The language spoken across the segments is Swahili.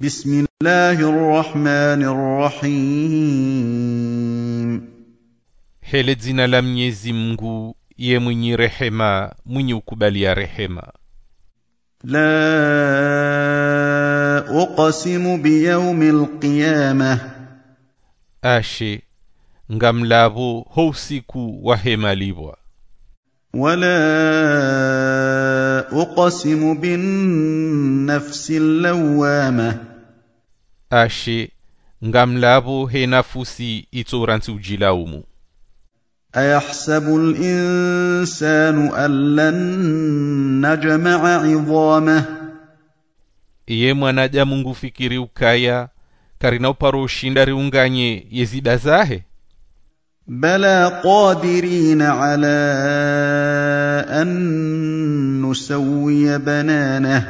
بسم hele jina la mnyezi mngu ye mwenye rehema mwenye ukubalia rehema la uqsimu biyaumi lqiyama ashe ngamlavo ho usiku wa hemalivwa wala uqsimu binnafsi llawama ashe nga mlapo he nafusi itsoransi ujila umu ayahsabu linsanu أن najmaa نجمع iye mwanaja mungu fikiri ukaya karina uparo ushinda riunganye yezida zahe bala qadirina ala an nusawiya bananah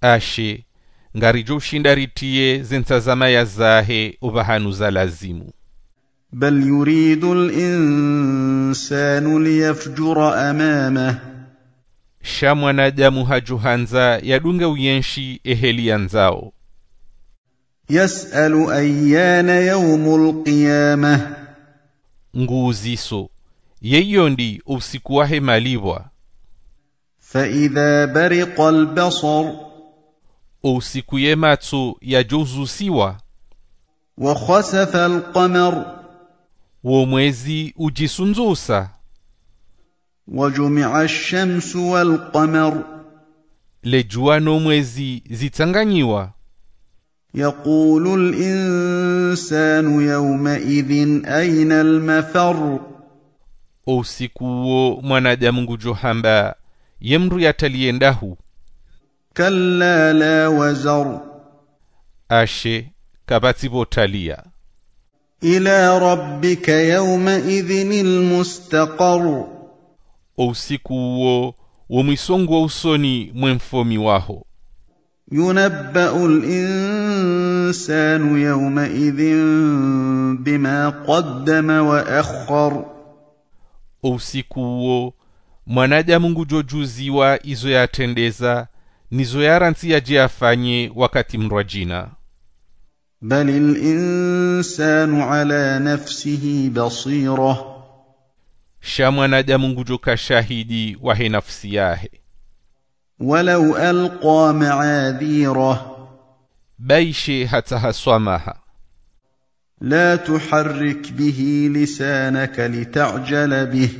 ashe ngarijo ushinda ritiye zentsazama ya zahe za lazimu bal yuridu linsanu liyafjura amamah sha mwanajamu hajuhanza yadunge uyenshi ya nzao yasalu ayana yaumu lqiyamah nguuziso yeiyo ndi usiku wahe malivwa faidha bariqa lbasar usiku yematsu yajuzusiwa wakhasafa alqamar wo mwezi ujisunzusa wajumia alshamsu walqamar lejuwa no mwezi zitsanganyiwa yaqulu linsanu yaumaidhin aina almafar usiku wo mwanadamu ngujuhamba yemndu yataliyendahu كلا لا وزر أشي كباتيبو ila rabbika yawma يومئذ المستقر usiku huo umwisongwa usoni mwemfomi waho yunabbau linsanu idhin bima qaddama wa akhar usiku huo mwanaja mungu jojuziwa izo yatendeza ni zoyara afanye wakati mrwa jina bali linsanu ala nafsihi basira sha mwanadamu ngujoka shahidi wahe nafsi yahe walau alqa maadhira baishe hata haswamaha la tuharrik bihi lisanaka litajala bih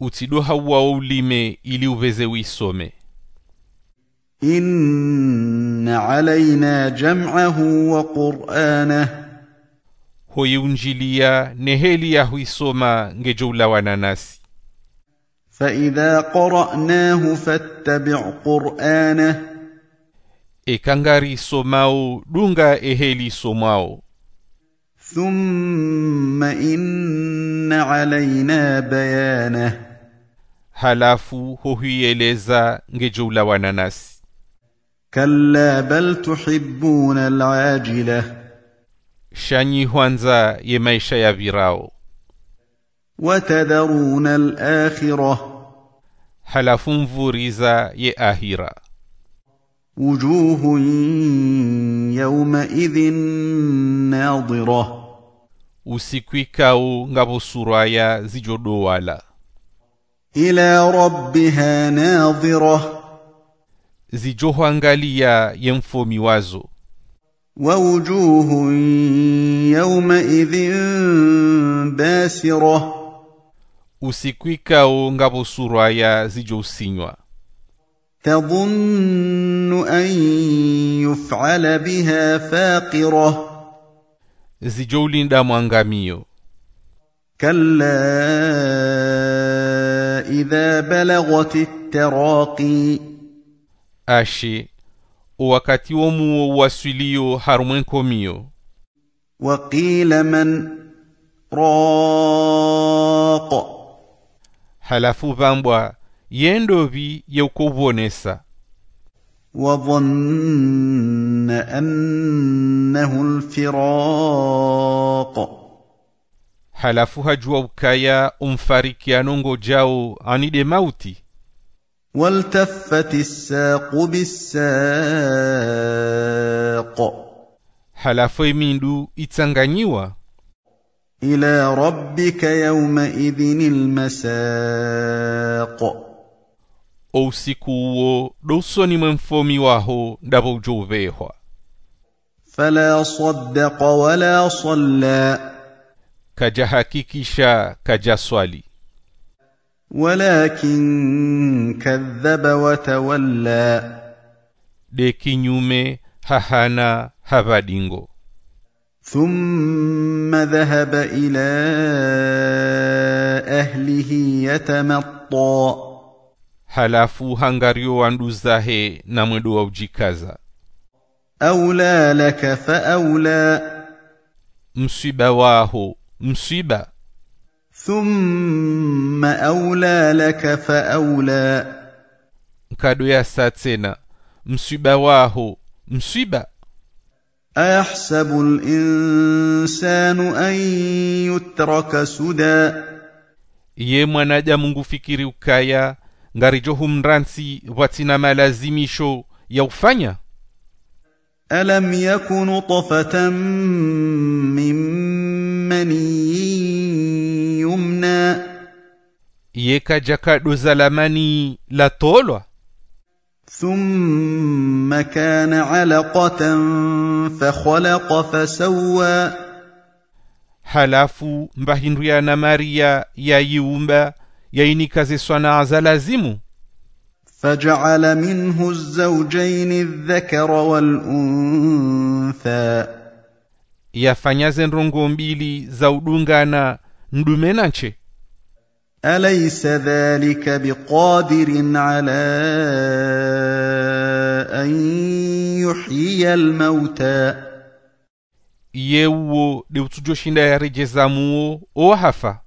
utidohauwa ulime ili uveze uisome إن alaina jam'ahu wa qur'anah, huiunjilia neheli ya huisoma wananasi nasi. Faidha qara'nahu fattabi' qur'anah, ekangari somao dunga eheli somao. Thumma inna alaina bayanah, halafu huhuieleza ngejoulawana nasi. كلا بل تحبون العاجلة شاني هوانزا يميشا يبيراو وتذرون الآخرة حلفون فوريزا يآهيرا وجوه يومئذ ناظرة وسيكويكاو نغابو سورايا زيجودو والا إلى ربها ناظره ye yemfomi wazo waujuhun yaumaidhin basira usiku ikawo ngavo zijousinywa tadhunnu an yufala biha faqira zijoulinda mwangamiyo kalla idha balaghat التراقي ashi wakati womuwo wasilio harumwe nkomio waqila man raq halafu vambwa yendovi yeukuvonesa وظن أنه الفراق halafu hajuwa ukaya umfarikiano anongo jao anide mauti والتفت الساق بالساق halafu imindu itsanganyiwa ila rabbika yaumaidhin lmasaq ousiku uwo dousoni mwe mfomi waho ndavo ujouvehwa fala saddaqa wala salla kajahakikisha kajaswali walakin kadhaba watawalla de kinyume hahana havadingo thumma dhahaba ila ahlihi yatamatta halafu hangario wandu zahe na mwedo wa ujikaza aula laka faula msiba waho msiba thumma aula laka faaula nkadu saa tsena msiba waho msiba ayahsabu linsanu an yutraka suda ye mwanaja mungu fikiri ukaya ngarijo humransi watina malazimisho ya ufanya alam yaku nutfatan min مني يمنى ثم كان علقة فخلق فسوى halafu mbahindwya na maria yayiumba yainikaziswa na zalazimu فجعل منه الزوجين الذكر والأنثى yafanyaze ndongo mbili za udungana mdumenanche alaysa dhalika biqadirin ala an yuhyiya almauta yewwo muo yarejezamuwo ohafa